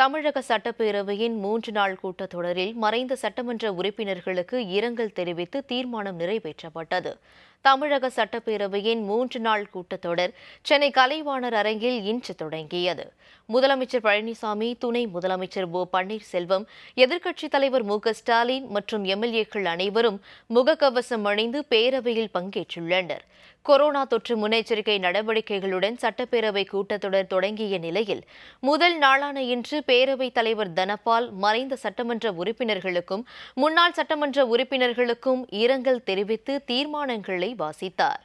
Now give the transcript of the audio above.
தமிழக சட்டப்பேரவையின் மூன்று நாள் கூட்டத்தொடரில் மறைந்த சட்டமன்ற உறுப்பினர்களுக்கு இரங்கல் தெரிவித்து தீர்மானம் நிறைவேற்றப்பட்டது தமிழக சட்டப்பேரவையின் மூன்று நாள் கூட்டத்தொடர் சென்னை கலைவாணர் அரங்கில் இன்று தொடங்கியது முதலமைச்சர் பழனிசாமி துணை முதலமைச்சர் ஓ பன்னீர்செல்வம் எதிர்க்கட்சித் தலைவர் மு ஸ்டாலின் மற்றும் எம்எல்ஏக்கள் அனைவரும் முகக்கவசம் அணிந்து பேரவையில் பங்கேற்றுள்ளனர் கொரோனா தொற்று முன்னெச்சரிக்கை நடவடிக்கைகளுடன் சட்டப்பேரவை கூட்டத்தொடர் தொடங்கிய நிலையில் முதல் நாளான இன்று பேரவைத் தலைவர் தனபால் மறைந்த சட்டமன்ற உறுப்பினர்களுக்கும் முன்னாள் சட்டமன்ற உறுப்பினர்களுக்கும் இரங்கல் தெரிவித்து தீர்மானங்களை வாசித்தார்